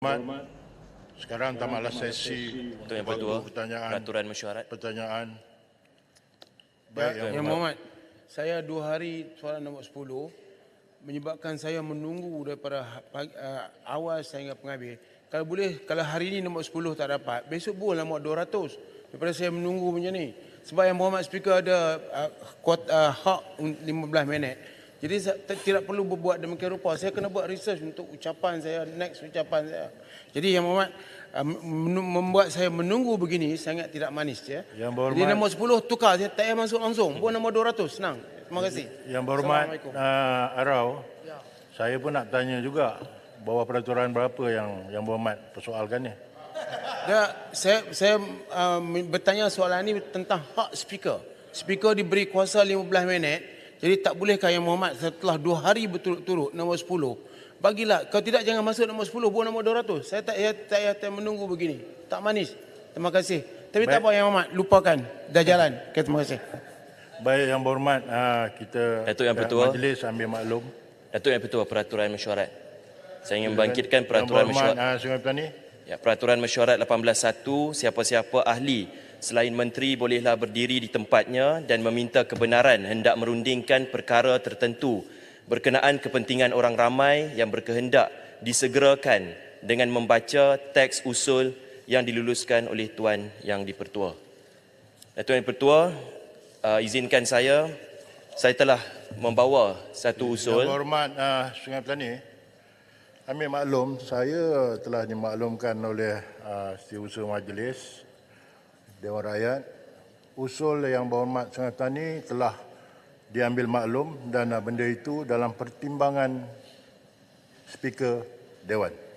Hormat. Sekarang tamatlah sesi untuk yang kedua pertanyaan peraturan mesyuarat. Pertanyaan. Ya, Baik, Tuan Yang Mohamad. Saya dua hari soalan nombor sepuluh menyebabkan saya menunggu daripada ha, eh, awal sehingga penghabis. Kalau boleh, kalau hari ini nombor sepuluh tak dapat, besok boleh lah nombor dua ratus. Daripada saya menunggu macam ni. Sebab yang Muhammad Speaker ada uh, kuat, uh, hak lima belas minit. Jadi saya tidak perlu berbuat demikian rupa. Saya kena buat research untuk ucapan saya, next ucapan saya. Jadi yang Muhammad ah, membuat saya menunggu begini sangat tidak manis ya. Yang berhormat. Jadi nombor 10 tukar saya tak payah masuk langsung. Buat nombor 200 senang. Terima kasih. Yang berhormat uh, Arau. Ya. Saya pun nak tanya juga bawah peraturan berapa yang yang berhormat persoalkan ni. Ya, saya saya um, bertanya soalan ini tentang hak speaker. Speaker diberi kuasa 15 minit. Jadi tak boleh ya Muhammad setelah dua hari berturut-turut nombor sepuluh. Bagilah. Kalau tidak jangan masuk nombor sepuluh buat nombor dua ratus. Saya tak ya tak ya menunggu begini. Tak manis. Terima kasih. Tapi Baik. tak apa ya Muhammad. Lupakan. Dah jalan. Okay, terima kasih. Baik yang berhormat ah, kita Datuk yang Pertua. majlis ambil maklum. Datuk yang Pertua peraturan mesyuarat. Saya ingin bangkitkan peraturan mesyuarat. Yang berhormat mesyuarat. Ah, Sungai Petani. Ya, peraturan mesyuarat 18.1 siapa-siapa ahli selain menteri bolehlah berdiri di tempatnya dan meminta kebenaran hendak merundingkan perkara tertentu berkenaan kepentingan orang ramai yang berkehendak disegerakan dengan membaca teks usul yang diluluskan oleh Tuan Yang Dipertua. Eh, Tuan Yang Dipertua, uh, izinkan saya, saya telah membawa satu usul. Yang berhormat uh, Sungai Pelani, Amir maklum, saya telah dimaklumkan oleh uh, setiausaha majlis Dewan Rakyat. Usul yang berhormat Sungai Tani telah diambil maklum dan benda itu dalam pertimbangan speaker Dewan.